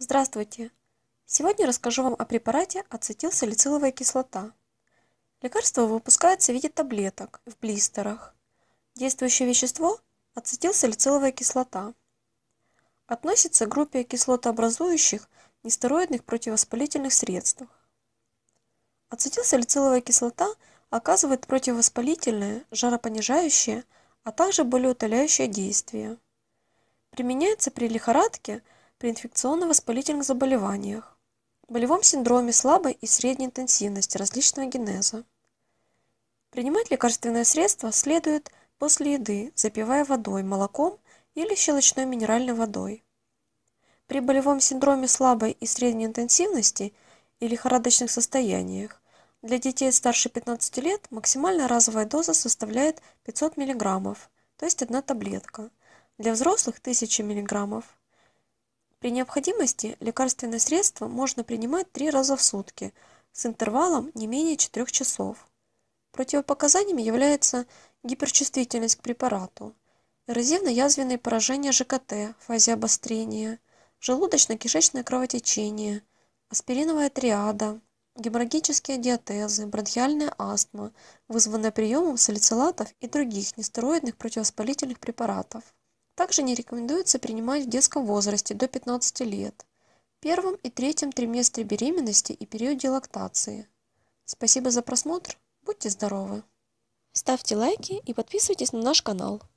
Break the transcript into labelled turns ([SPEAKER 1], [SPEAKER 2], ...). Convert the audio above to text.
[SPEAKER 1] Здравствуйте! Сегодня расскажу
[SPEAKER 2] вам о препарате ацетилсалициловая кислота. Лекарство выпускается в виде таблеток в блистерах. Действующее вещество – ацетилсалициловая кислота. Относится к группе кислотообразующих нестероидных противовоспалительных средств. Ацетилсалициловая кислота оказывает противовоспалительное, жаропонижающее, а также болеутоляющее действие. Применяется при лихорадке – при инфекционно-воспалительных заболеваниях, болевом синдроме слабой и средней интенсивности различного генеза. Принимать лекарственное средство следует после еды, запивая водой, молоком или щелочной минеральной водой. При болевом синдроме слабой и средней интенсивности или лихорадочных состояниях для детей старше 15 лет максимальная разовая доза составляет 500 мг, то есть одна таблетка. Для взрослых 1000 мг при необходимости лекарственное средство можно принимать три раза в сутки с интервалом не менее 4 часов. Противопоказаниями является гиперчувствительность к препарату, эрозивно-язвенные поражения ЖКТ в фазе обострения, желудочно-кишечное кровотечение, аспириновая триада, геморрагические диатезы, бронхиальная астма, вызванная приемом салицилатов и других нестероидных противовоспалительных препаратов также не рекомендуется принимать в детском возрасте до 15 лет, первом и третьем триместре беременности и периоде лактации. Спасибо за просмотр, будьте здоровы!
[SPEAKER 1] Ставьте лайки и подписывайтесь на наш канал.